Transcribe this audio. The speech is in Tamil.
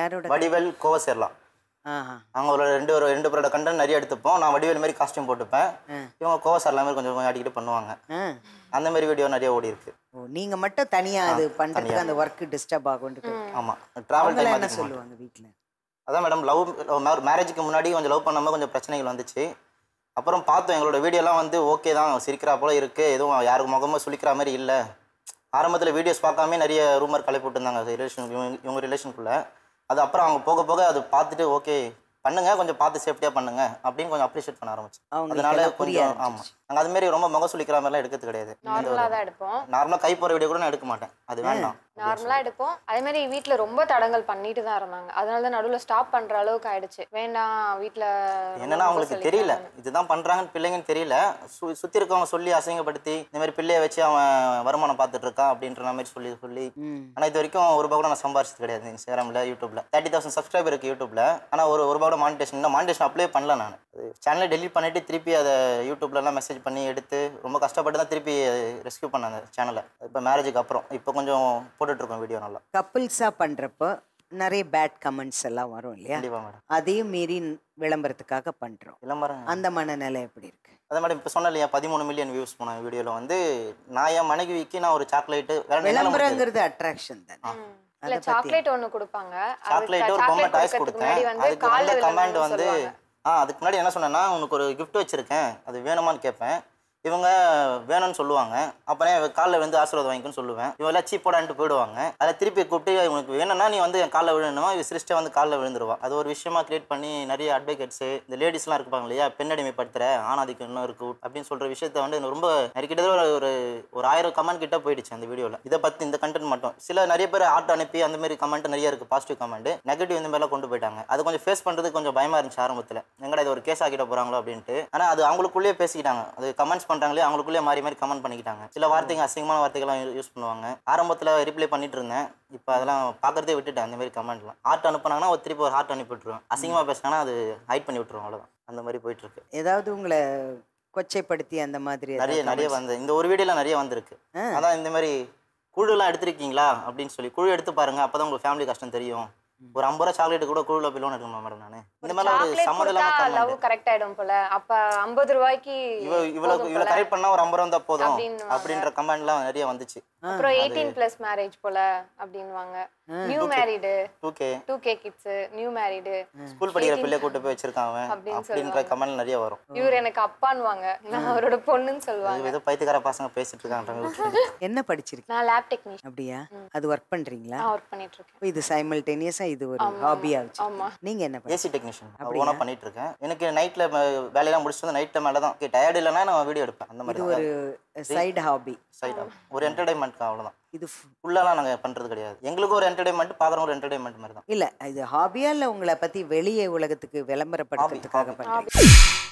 யாரோட வடிவேல் சேரலாம் அவங்க ஒரு ரெண்டு ஒரு ரெண்டு பேரோட கண்டன் நிறைய எடுத்துப்போம் நான் வடிவேல் மாதிரி காஸ்டியூம் போட்டுப்பேன் இவங்க கோவசேரலாம் மாதிரி கொஞ்சம் கொஞ்சம் அடிக்கடி பண்ணுவாங்க அந்த மாதிரி வீடியோ நிறைய ஓடி இருக்கு நீங்க மட்டும் தனியா அது பண்றதுக்கு அந்த ஒர்க் டிஸ்டர்ப் ஆகும் ஆமா டிராவல் டைம் என்ன சொல்லுவாங்க வீட்ல அதான் மேடம் லவ் மேரேஜுக்கு முன்னாடி கொஞ்சம் லவ் பண்ணும்போது கொஞ்சம் பிரச்சனைகள் வந்துச்சு அப்புறம் பார்த்தோம் எங்களோட வீடியோலாம் வந்து ஓகே தான் சிரிக்கிறா போல இருக்குது எதுவும் யாருக்கு முகமும் சுழிக்கிற மாதிரி இல்லை ஆரம்பத்தில் வீடியோஸ் பார்க்காம நிறைய ரூமர் கலை போட்டுருந்தாங்க ரிலேஷன் இவங்க ரிலேஷனுக்குள்ள அது அப்புறம் அவங்க போக போக அது பார்த்துட்டு ஓகே பண்ணுங்க கொஞ்சம் பார்த்து சேஃப்டியாக பண்ணுங்க அப்படின்னு கொஞ்சம் அப்ரிஷியேட் பண்ண ஆரம்பிச்சு அதனால கொஞ்சம் ஆமாம் நாங்கள் அதுமாரி ரொம்ப முகம் சுழிக்கிற மாதிரிலாம் எடுக்கிறது கிடையாது நார்மலாக கை போகிற வீடியோ கூட நான் எடுக்க மாட்டேன் அது வேண்டாம் நார்மலா எடுப்போம் அதே மாதிரி வீட்டுல ரொம்ப தடங்கள் பண்ணிட்டு தான் இருந்தாங்க அதனாலதான் தான் நடுவுல ஸ்டாப் பண்ற அளவுக்கு ஆயிடுச்சு வேண்டாம் வீட்டுல என்னன்னா அவங்களுக்கு தெரியல இதுதான் பண்றாங்கன்னு பிள்ளைங்கன்னு தெரியல சுத்தி இருக்கவங்க சொல்லி அசிங்கப்படுத்தி இந்த மாதிரி பிள்ளைய வச்சு அவன் வருமானம் பாத்துட்டு இருக்கான் அப்படின்ற மாதிரி சொல்லி சொல்லி ஆனா இது வரைக்கும் ஒரு பக்கம் நான் சம்பாரிச்சது கிடையாது இன்ஸ்டாகிராம்ல யூடியூப்ல தேர்ட்டி தௌசண்ட் சப்ஸ்கிரைபர் இருக்கு யூடியூப்ல ஆனா ஒரு ஒரு பக்கம் மானிட்டேஷன் மானிட்டேஷன் அப்ளை பண்ணல நான் சேனலை டெலிட் பண்ணிவிட்டு திருப்பி அதை யூடியூப்லலாம் மெசேஜ் பண்ணி எடுத்து ரொம்ப கஷ்டப்பட்டு தான் திருப்பி ரெஸ்கியூ பண்ணாங்க அந்த சேனலை இப்போ மேரேஜுக்கு அப்புறம் இப்போ கொஞ்சம் போட்டுட்ருக்கோம் வீடியோ நல்லா கப்புள்ஸாக பண்ணுறப்போ நிறைய பேட் கமெண்ட்ஸ் எல்லாம் வரும் இல்லையா கண்டிப்பாக மேடம் அதையும் மீறி விளம்பரத்துக்காக பண்ணுறோம் விளம்பரம் அந்த மனநிலை எப்படி இருக்குது அதே மேடம் இப்போ சொன்ன இல்லையா பதிமூணு மில்லியன் வியூஸ் போன வீடியோவில் வந்து நான் என் மனைவிக்கு நான் ஒரு சாக்லேட்டு விளம்பரங்கிறது அட்ராக்ஷன் தான் இல்ல சாக்லேட் ஒண்ணு கொடுப்பாங்க சாக்லேட் ஒரு பொம்மை டாய்ஸ் கொடுத்தேன் அதுக்கு அந்த கமெண்ட் வந்து ஆ அதுக்கு முன்னாடி என்ன சொன்னேன்னா உனக்கு ஒரு கிஃப்ட் வச்சுருக்கேன் அது வேணுமான்னு கேட்பேன் இவங்க வேணும்னு சொல்லுவாங்க அப்புறம் காலில் வந்து ஆசீர்வாதம் வாங்கிக்கணும்னு சொல்லுவேன் இவெல்லாம் சீப்போடான்ட்டு போயிடுவாங்க அதை திருப்பி கூப்பிட்டு இவங்களுக்கு வேணும்னா நீ வந்து என் காலில் விழுணுமா இவ சிருஷ்டை வந்து காலில் விழுந்துருவா அது ஒரு விஷயமா கிரியேட் பண்ணி நிறைய அட்வொகேட்ஸு இந்த லேடிஸ்லாம் இருப்பாங்க இல்லையா பெண்ணடிமைப்படுத்துகிற ஆணாதிக்கு இன்னும் இருக்கு அப்படின்னு சொல்கிற விஷயத்த வந்து ரொம்ப நிறைய ஒரு ஒரு ஆயிரம் கமெண்ட் கிட்ட போயிடுச்சு அந்த வீடியோவில் இதை பற்றி இந்த கண்டென்ட் மட்டும் சில நிறைய பேர் ஆர்ட் அனுப்பி அந்த மாதிரி கமெண்ட் நிறைய இருக்குது பாசிட்டிவ் கமெண்ட் நெகட்டிவ் இந்த மாதிரிலாம் கொண்டு போயிட்டாங்க அது கொஞ்சம் ஃபேஸ் பண்ணுறது கொஞ்சம் பயமாக இருந்துச்சு ஆரம்பத்தில் எங்கடா இது ஒரு கேஸ் ஆக்கிட்ட போகிறாங்களோ அப்படின்ட்டு ஆனால் அது அவங்களுக்குள்ளேயே பேசிக்கிட்டாங்க அது கமெண்ட்ஸ் பண்ணுறாங்களே அவங்களுக்குள்ளே மாறி மாதிரி கமெண்ட் பண்ணிக்கிட்டாங்க சில வார்த்தைங்க அசிங்கமான வார்த்தைகள்லாம் யூஸ் பண்ணுவாங்க ஆரம்பத்தில் ரிப்ளை பண்ணிட்டு இருந்தேன் இப்போ அதெல்லாம் பார்க்குறதே விட்டுட்டேன் அந்த மாதிரி கமெண்ட்லாம் ஹார்ட் அனுப்புனாங்கன்னா ஒரு திருப்பி ஒரு ஹார்ட் அனுப்பி விட்ருவேன் அசிங்கமாக பேசினாங்கன்னா அது ஹைட் பண்ணி விட்ருவோம் அவ்வளோதான் அந்த மாதிரி போயிட்டுருக்கு ஏதாவது உங்களை கொச்சைப்படுத்தி அந்த மாதிரி நிறைய நிறைய வந்து இந்த ஒரு வீடியோலாம் நிறைய வந்திருக்கு அதான் இந்த மாதிரி குழுலாம் எடுத்திருக்கீங்களா அப்படின்னு சொல்லி குழு எடுத்து பாருங்கள் அப்போ தான் உங்களுக்கு ஃபேமிலி கஷ்டம் தெரியும் ஒரு ஐம்பது ரூபா சாக்லேட் கூட குழுல போய் லோன் எடுக்கணும் மேடம் நான் இந்த மாதிரி ஒரு சம்மந்தம் லவ் கரெக்ட் ஆயிடும் போல அப்ப ஐம்பது ரூபாய்க்கு இவ்வளவு இவ்வளவு கரெக்ட் பண்ணா ஒரு ஐம்பது ரூபா தான் போதும் அப்படின்ற எல்லாம் நிறைய வந்துச்சு அப்புறம் எயிட்டீன் பிளஸ் மேரேஜ் போல அப்படின்வாங்க new married okay 2k kids new married school படிக்கிற பிள்ளை கூட்டி போய் வச்சிருக்காங்க அவன் அப்படின்ற கமெண்ட் நிறைய வரும் இவர் எனக்கு அப்பான்வாங்க நான் அவரோட பொண்ணுன்னு சொல்வாங்க ஏதோ பைத்தியக்கார பசங்க பேசிட்டு இருக்காங்க என்ன படிச்சிருக்க நான் லேப் டெக்னீஷியன் அப்படியா அது ஒர்க் பண்றீங்களா ஒர்க் பண்ணிட்டு இருக்கேன் இது சைமல்டேனியஸா இது ஒரு ஹாபியா வச்சு ஆமா நீங்க என்ன ஏசி டெக்னீஷியன் நான் பண்ணிட்டு இருக்கேன் எனக்கு நைட்ல வேலையெல்லாம் முடிச்சிட்டு வந்து நைட் மேல தான் டயர்ட் இல்லனா நான் வீடியோ எடுப்பேன் அந்த மாதிரி ஒரு சைடு ஹாபி சைடு ஒரு என்டர்டெயின்மெண்ட் அவ்வளவுதான் இது ஃபுல்லாலாம் நாங்கள் பண்ணுறது கிடையாது எங்களுக்கு ஒரு என்டர்டைன்மெண்ட் பார்க்குற ஒரு என்டர்டைன்மெண்ட் மாதிரி தான் இல்லை இது ஹாபியாக இல்லை உங்களை பற்றி வெளியே உலகத்துக்கு விளம்பரப்படுத்துறதுக்காக பண்ணி